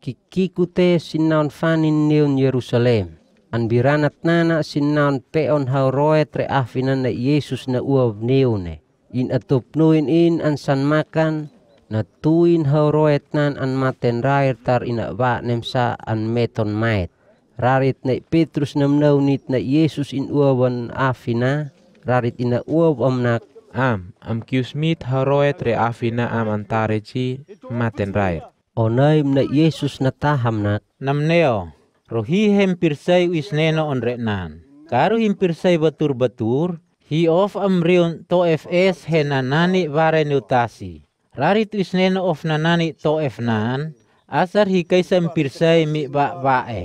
kikikute sinaon fanin neon Yerusalem. An biranat nana sinaon peon hauroe tre afinan na Yesus na uaw neone. In atupnuin in an san makan na tuin hauroet nan an maten rair tar ina ba nemsa an meton mait. Rarit na Petrus namnaunit na Yesus in uawan afina. Rarit ina am amnak Am, am kiusmit haroet tre afina am antareji maten rair onaim na Yesus na taham na. Namneo, rohihem pirsay wisneno on retnan. Karo himpirsay batur-batur, hi of amrion to fs henanani vare nutasi. Rarit wisneno of nanani to fnan, asar hi kaisam pirsay mi ba bae.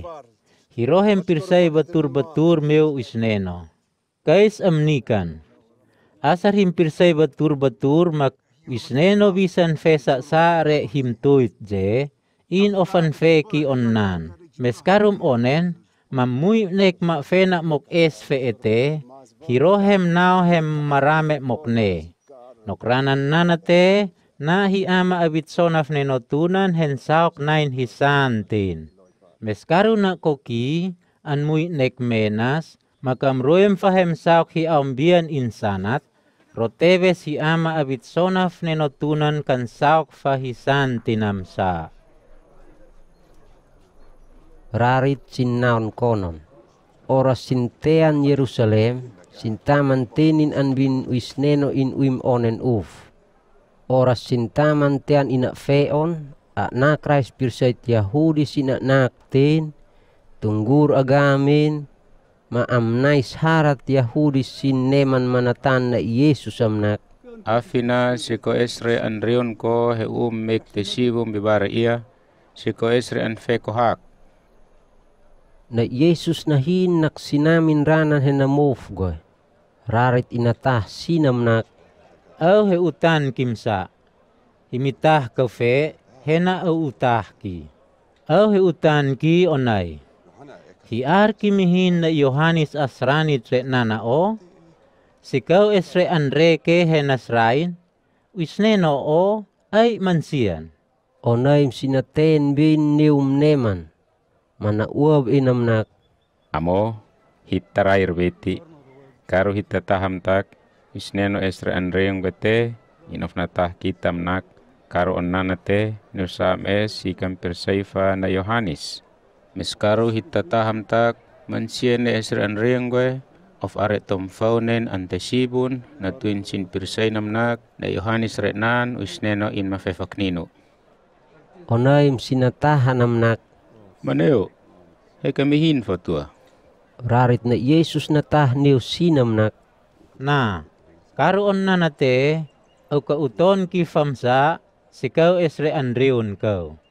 Hirohem pirsay batur-batur meu wisneno. Kais amnikan. Asar himpirsay batur-batur mak Visneno bisan fesa sare himtuit je, in ofan feki onnan. Meskarum onen, mamui nek ma fena mok es feete, hirohem hem marame mokne. Nokranan nanate, na hiama abitsonaf nenotunan hensaok nain hisantin. Meskaro na koki, anmui nek menas, makamruem fahem saok hi ambian insanat, Rotebe si ama abit sonaf nenotunan kan saok fahisan tinamsa. Rarit sinaon konon. oras sintean Yerusalem, sintaman tenin an bin wisneno in uim onen uf. Oras sintaman tean inak feon, aknak rais pirsait Yahudi sinak nak ten, tunggur agamin, ma amnai syarat Yahudi sineman manatan Yesus amnak afina siko esre an rion ko he um mek te sibum bibara ia siko esre an fe ko hak na Yesus nahin nak sinamin ranan he move go rarit inatah sinam nak au he utan kimsa Himitah ke fe hena au utah ki au he utan ki onai Hiar kimihin na Yohanes asranit re nanao, sikaw esre Andreke henasrain, wisneno o ay mansian. Onaim sinaten bin nium neman, manauab inamnak. Amo, hitarair beti, karu hitataham tak, wisneno esre Andreum gete, inofnatah kitam nak, karu onnanate, nusam es ikan persaifa na Yohanes. Miskaru hitata hamtak mansien esran riengwe of tom faunen ante sibun na tuin sin pirsay namnak na Yohanis retnan usneno in mafefaknino. Onaim sinatahan namnak. Maneo, he kamihin fatua. Rarit na Yesus natah niyo sinamnak. Na, karoon na nate, au kauton ki famsa, sikaw esre andriyon kau.